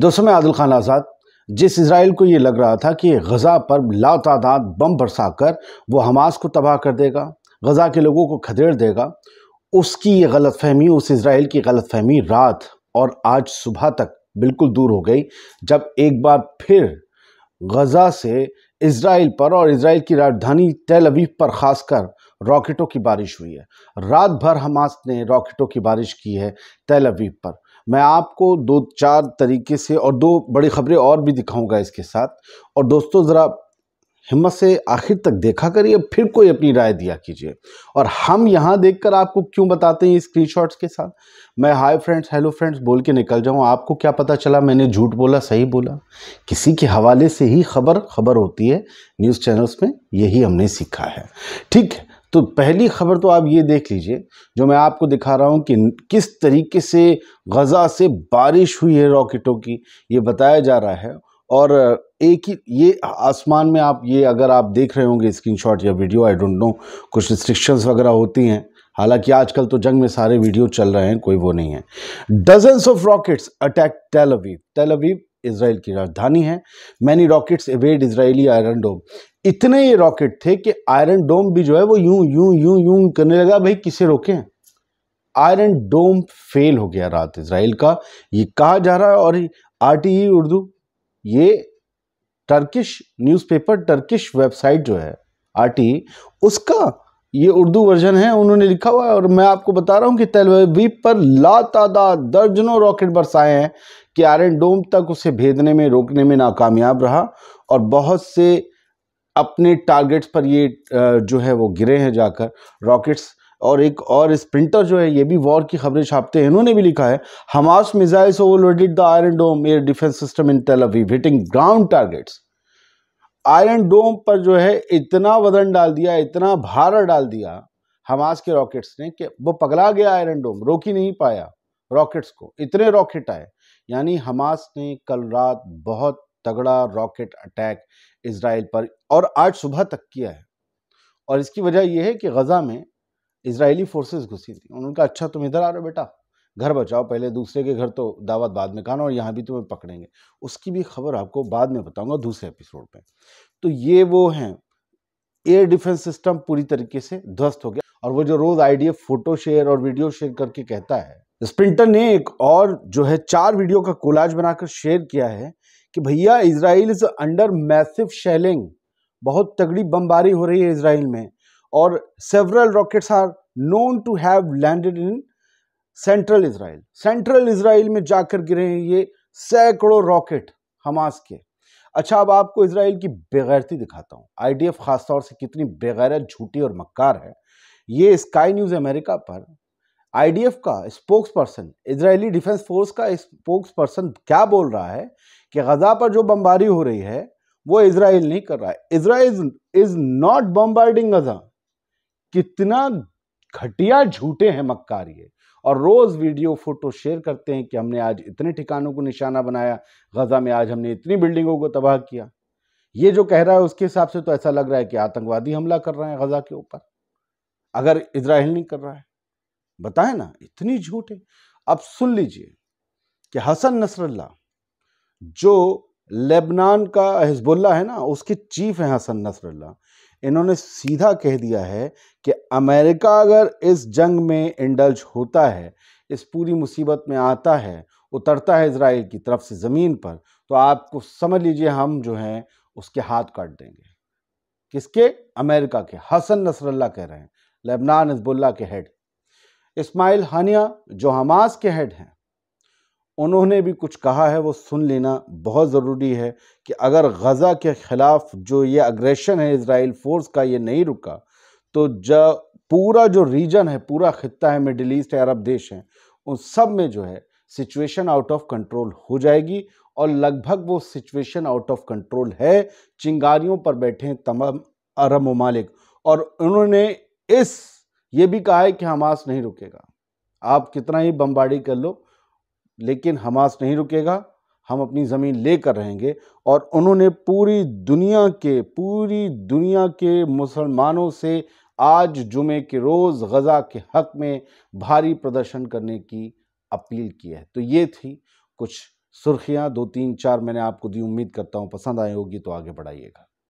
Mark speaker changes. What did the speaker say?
Speaker 1: दोस्तों में आदिल खान आज़ाद जिस इसराइल को ये लग रहा था कि गज़ा पर ला तादाद बम बरसा कर वो हमास को तबाह कर देगा गज़ा के लोगों को खदेड़ देगा उसकी ये गलत फहमी उस इसराइल की गलत फहमी रात और आज सुबह तक बिल्कुल दूर हो गई जब एक बार फिर गज़ा से इसराइल पर और इसराइल की राजधानी तेल अवीफ पर खासकर रॉकेटों की बारिश हुई है रात भर हमास ने रॉकेटों की बारिश की है तेल अवीफ पर मैं आपको दो चार तरीके से और दो बड़ी खबरें और भी दिखाऊंगा इसके साथ और दोस्तों ज़रा हिम्मत से आखिर तक देखा करिए फिर कोई अपनी राय दिया कीजिए और हम यहाँ देखकर आपको क्यों बताते हैं स्क्रीनशॉट्स के साथ मैं हाय फ्रेंड्स हेलो फ्रेंड्स बोल के निकल जाऊँ आपको क्या पता चला मैंने झूठ बोला सही बोला किसी के हवाले से ही खबर खबर होती है न्यूज़ चैनल्स में यही हमने सीखा है ठीक है तो पहली ख़बर तो आप ये देख लीजिए जो मैं आपको दिखा रहा हूँ कि किस तरीके से गज़ा से बारिश हुई है रॉकेटों की ये बताया जा रहा है और एक ही ये आसमान में आप ये अगर आप देख रहे होंगे स्क्रीनशॉट या वीडियो आई डोंट नो कुछ रिस्ट्रिक्शंस वगैरह होती हैं हालांकि आजकल तो जंग में सारे वीडियो चल रहे हैं कोई वो नहीं है dozens of rockets attack Tel Tel Aviv Tel Israel की राजधानी है many rockets evade Israeli Iron Dome इतने ये रॉकेट थे कि आयरन डोम भी जो है वो यूं यूं यूं यूं करने लगा भाई किसे रोके आयरन डोम फेल हो गया रात इसराइल का ये कहा जा रहा है और आर टी उर्दू ये टर्किश न्यूज़पेपर टर्किश वेबसाइट जो है आर उसका ये उर्दू वर्जन है उन्होंने लिखा हुआ है और मैं आपको बता रहा हूँ कि तेलवीप पर लाता दर्जनों रॉकेट बरसाए हैं कि आयरन डोम तक उसे भेदने में रोकने में नाकामयाब रहा और बहुत से अपने टारगेट्स पर ये जो है वो गिरे हैं जाकर रॉकेट्स और एक और स्प्रिंटर जो है ये भी वॉर की खबरें छापते हैं इन्होंने भी लिखा है Hamas missiles overloaded the Iron Dome air defence system in Tel hitting ground targets Iron Dome पर जो है इतना वजन डाल दिया इतना भार डाल दिया हमास के रॉकेट्स ने कि वो पगला गया आयरन डोम रोक ही नहीं पाया रॉकेट्स को इतने रॉकेट आए यानी हमास ने कल रात बहुत तगड़ा रॉकेट अटैक इसराइल पर और आज सुबह तक किया है और इसकी वजह यह है कि गज़ा में इसराइली फोर्सेस घुसी थी उन्होंने कहा अच्छा तुम इधर आ रहे हो बेटा घर बचाओ पहले दूसरे के घर तो दावत बाद में खाना और यहाँ भी तुम्हें पकड़ेंगे उसकी भी खबर आपको बाद में बताऊंगा दूसरे एपिसोड में तो ये वो हैं एयर डिफेंस सिस्टम पूरी तरीके से ध्वस्त हो गया और वो जो रोज़ आईडीएफ फोटो शेयर और वीडियो शेयर करके कहता है स्प्रिंटर ने एक और जो है चार वीडियो का कोलाज बनाकर शेयर किया है कि भैया Israel is under massive shelling बहुत तगड़ी बमबारी हो रही है इसराइल में और several rockets are known to have landed in central Israel central Israel में जाकर गिरे हैं ये सैकड़ों रॉकेट हमास के अच्छा अब आपको इसराइल की बेगैरती दिखाता हूँ एफ खासतौर से कितनी बेगैरत झूठी और मक्कार है ये स्काई न्यूज़ अमेरिका पर आईडीएफ का spokesperson Israeli defence force का स्पोक्स पर्सन क्या बोल रहा है कि गजा पर जो बमबारी हो रही है वो इसराइल नहीं कर रहा है Israel is not bombarding Gaza कितना घटिया झूठे हैं मक्कार ये और रोज़ वीडियो फ़ोटो शेयर करते हैं कि हमने आज इतने ठिकानों को निशाना बनाया गज़ा में आज हमने इतनी बिल्डिंगों को तबाह किया ये जो कह रहा है उसके हिसाब से तो ऐसा लग रहा है कि आतंकवादी हमला कर रहे हैं गज़ा के ऊपर अगर इसराइल नहीं कर रहा है बताएं ना इतनी झूठ है अब सुन लीजिए कि हसन नसरल्ला जो लेबनान का हिजबुल्ला है ना उसके चीफ हैं हसन नसरल्ला इन्होंने सीधा कह दिया है कि अमेरिका अगर इस जंग में इंडल्ज होता है इस पूरी मुसीबत में आता है उतरता है इसराइल की तरफ से ज़मीन पर तो आपको समझ लीजिए हम जो हैं उसके हाथ काट देंगे किसके अमेरिका के हसन नसरल्ला कह रहे हैं लेबनान हिजबुल्ला के हेड इस्माइल हानिया जो हमास के हेड हैं उन्होंने भी कुछ कहा है वो सुन लेना बहुत ज़रूरी है कि अगर गज़ा के ख़िलाफ़ जो ये अग्रेशन है इसराइल फ़ोर्स का ये नहीं रुका तो ज पूरा जो रीजन है पूरा खत्ता है मिडिल ईस्ट है अरब देश हैं उन सब में जो है सिचुएशन आउट ऑफ कंट्रोल हो जाएगी और लगभग वो सिचुएशन आउट ऑफ कंट्रोल है चिंगारियों पर बैठे हैं तमाम अरब ममालिक और उन्होंने इस ये भी कहा है कि हमास नहीं रुकेगा आप कितना ही बम्बाड़ी कर लो लेकिन हमास नहीं रुकेगा हम अपनी ज़मीन लेकर रहेंगे और उन्होंने पूरी दुनिया के पूरी दुनिया के मुसलमानों से आज जुमे के रोज़ गज़ा के हक़ में भारी प्रदर्शन करने की अपील की है तो ये थी कुछ सुर्खियाँ दो तीन चार मैंने आपको दी उम्मीद करता हूँ पसंद आई होगी तो आगे बढ़ाइएगा